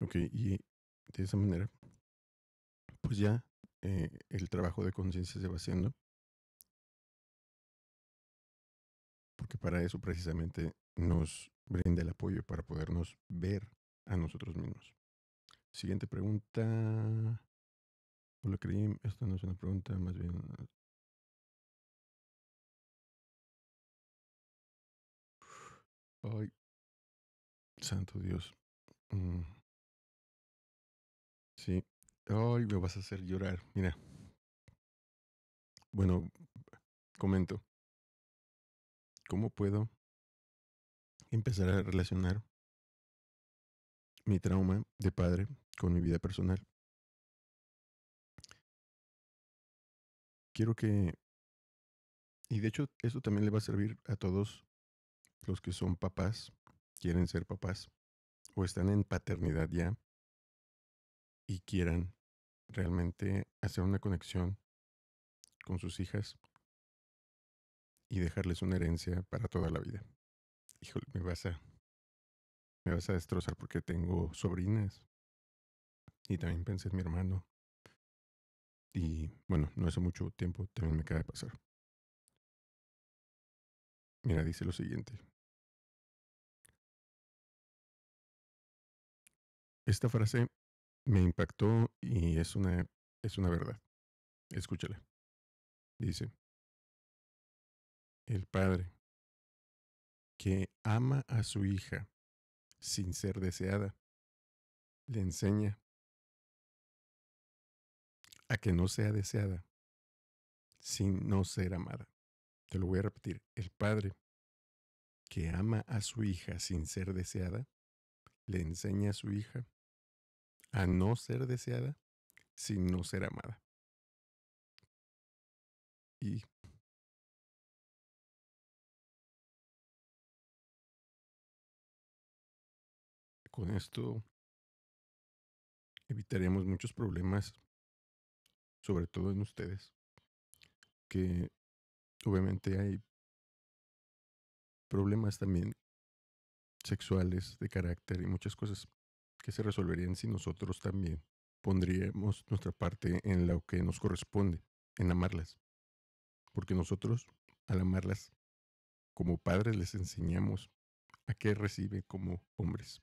Ok, y de esa manera, pues ya eh, el trabajo de conciencia se va haciendo. Porque para eso precisamente nos brinda el apoyo para podernos ver a nosotros mismos. Siguiente pregunta. Hola, crime Esta no es una pregunta, más bien Ay, santo Dios. Mm. Sí. hoy me vas a hacer llorar. Mira. Bueno, comento. ¿Cómo puedo empezar a relacionar mi trauma de padre con mi vida personal? Quiero que... Y de hecho, eso también le va a servir a todos los que son papás, quieren ser papás o están en paternidad ya y quieran realmente hacer una conexión con sus hijas y dejarles una herencia para toda la vida. Híjole, me vas a me vas a destrozar porque tengo sobrinas y también pensé en mi hermano. Y bueno, no hace mucho tiempo también me acaba de pasar. Mira, dice lo siguiente. Esta frase me impactó y es una, es una verdad. Escúchala. Dice, el padre que ama a su hija sin ser deseada, le enseña a que no sea deseada sin no ser amada. Te lo voy a repetir. El padre que ama a su hija sin ser deseada, le enseña a su hija a no ser deseada sin no ser amada. Y con esto evitaremos muchos problemas, sobre todo en ustedes, que obviamente hay problemas también sexuales de carácter y muchas cosas que se resolverían si nosotros también pondríamos nuestra parte en lo que nos corresponde, en amarlas. Porque nosotros, al amarlas, como padres les enseñamos a qué reciben como hombres.